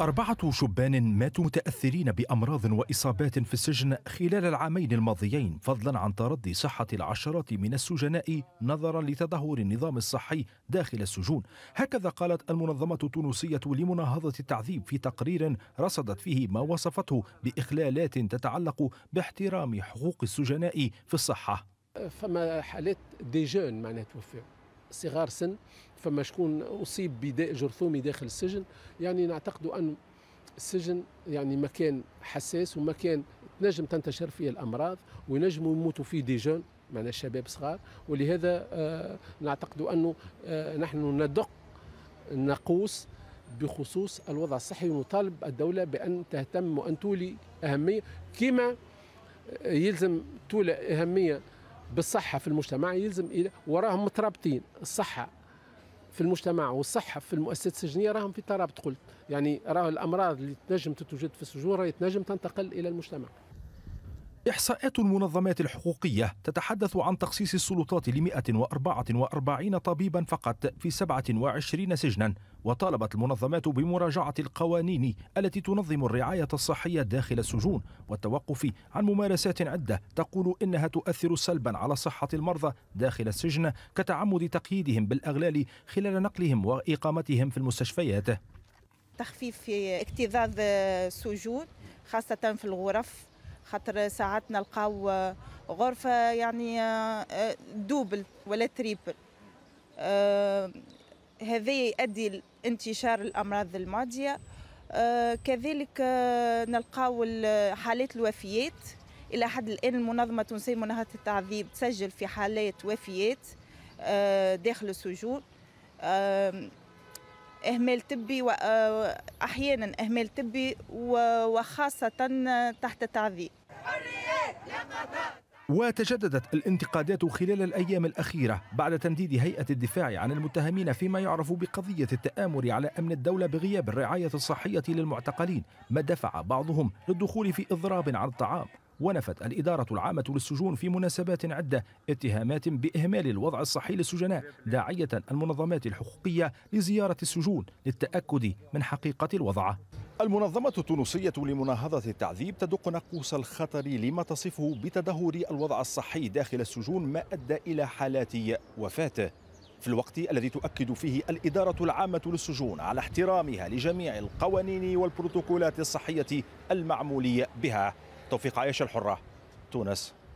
أربعة شبان ماتوا متأثرين بأمراض وإصابات في السجن خلال العامين الماضيين فضلا عن تردي صحة العشرات من السجناء نظرا لتدهور النظام الصحي داخل السجون هكذا قالت المنظمة التونسية لمناهضة التعذيب في تقرير رصدت فيه ما وصفته بإخلالات تتعلق باحترام حقوق السجناء في الصحة فما حالات دي جون معناها توفاو صغار سن فما شكون اصيب بداء جرثومي داخل السجن يعني نعتقد ان السجن يعني مكان حساس ومكان تنجم تنتشر فيه الامراض وينجموا يموتوا فيه دي جون معنا شباب صغار ولهذا آه، نعتقد انه آه، نحن ندق نقوس بخصوص الوضع الصحي ونطالب الدوله بان تهتم وان تولي اهميه كما آه، يلزم تولى اهميه بالصحة في المجتمع يلزم إلى وراهم مترابطين الصحة في المجتمع والصحة في المؤسسة السجنية راهم في ترابط قلت يعني راه الأمراض اللي تنجم تتوجد في السجون راهي تنجم تنتقل إلى المجتمع إحصاءات المنظمات الحقوقية تتحدث عن تخصيص السلطات ل 144 طبيبا فقط في 27 سجنا وطالبت المنظمات بمراجعة القوانين التي تنظم الرعاية الصحية داخل السجون والتوقف عن ممارسات عدة تقول إنها تؤثر سلبا على صحة المرضى داخل السجن كتعمد تقييدهم بالأغلال خلال نقلهم وإقامتهم في المستشفيات تخفيف في اكتظاظ السجون خاصة في الغرف خاطر ساعات نلقاو غرفه يعني آه، آه، دوبل ولا تريبل آه، هذا يؤدي لانتشار الامراض المعديه كذلك نلقاو حالات الوفيات الى حد الان المنظمه التونسيه مناهضه التعذيب تسجل في حالات وفيات داخل السجون إهمال طبي وأحيانا آه، إهمال طبي وخاصة تحت تعذيب وتجددت الانتقادات خلال الأيام الأخيرة بعد تنديد هيئة الدفاع عن المتهمين فيما يعرف بقضية التآمر على أمن الدولة بغياب الرعاية الصحية للمعتقلين ما دفع بعضهم للدخول في إضراب عن الطعام ونفت الإدارة العامة للسجون في مناسبات عدة اتهامات بإهمال الوضع الصحي للسجناء داعية المنظمات الحقوقية لزيارة السجون للتأكد من حقيقة الوضع المنظمة التونسية لمناهضة التعذيب تدق ناقوس الخطر لما تصفه بتدهور الوضع الصحي داخل السجون ما أدى إلى حالات وفاته في الوقت الذي تؤكد فيه الإدارة العامة للسجون على احترامها لجميع القوانين والبروتوكولات الصحية المعمول بها توفيق عايشة الحرة تونس